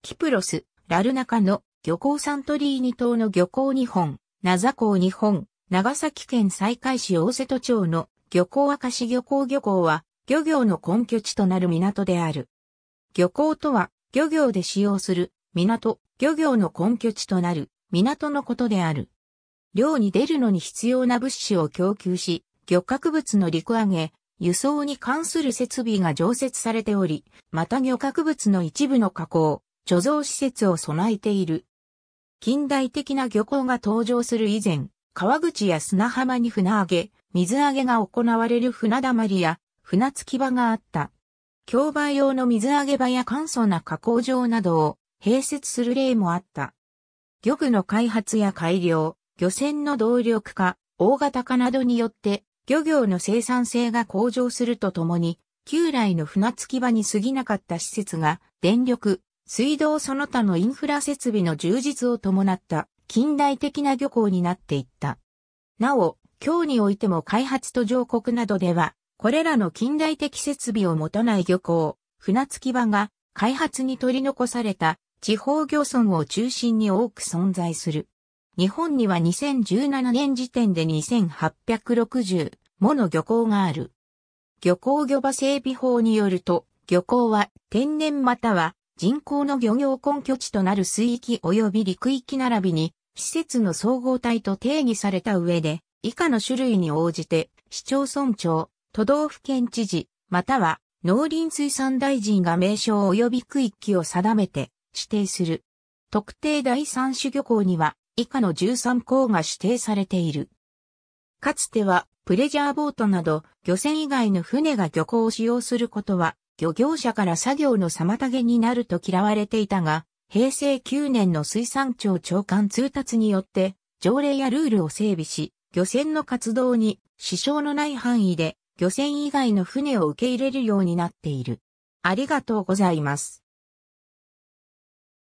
キプロス、ラルナカの漁港サントリーニ島の漁港日本、ナザ港日本、長崎県西海市大瀬戸町の漁港明石漁港漁港は漁業の根拠地となる港である。漁港とは漁業で使用する港、漁業の根拠地となる港のことである。漁に出るのに必要な物資を供給し、漁獲物の陸揚げ、輸送に関する設備が常設されており、また漁獲物の一部の加工、貯蔵施設を備えている。近代的な漁港が登場する以前、川口や砂浜に船揚げ、水揚げが行われる船溜まりや船着き場があった。競売用の水揚げ場や簡素な加工場などを併設する例もあった。漁具の開発や改良、漁船の動力化、大型化などによって漁業の生産性が向上するとともに、旧来の船着き場に過ぎなかった施設が電力、水道その他のインフラ設備の充実を伴った近代的な漁港になっていった。なお、今日においても開発途上国などでは、これらの近代的設備を持たない漁港、船着き場が開発に取り残された地方漁村を中心に多く存在する。日本には2017年時点で2860もの漁港がある。漁港漁場整備法によると、漁港は天然または人口の漁業根拠地となる水域及び陸域並びに、施設の総合体と定義された上で、以下の種類に応じて、市町村長、都道府県知事、または農林水産大臣が名称及び区域を定めて指定する。特定第三種漁港には以下の13港が指定されている。かつてはプレジャーボートなど漁船以外の船が漁港を使用することは漁業者から作業の妨げになると嫌われていたが、平成9年の水産庁長官通達によって、条例やルールを整備し、漁船の活動に支障のない範囲で、漁船以外の船を受け入れるようになっている。ありがとうございます。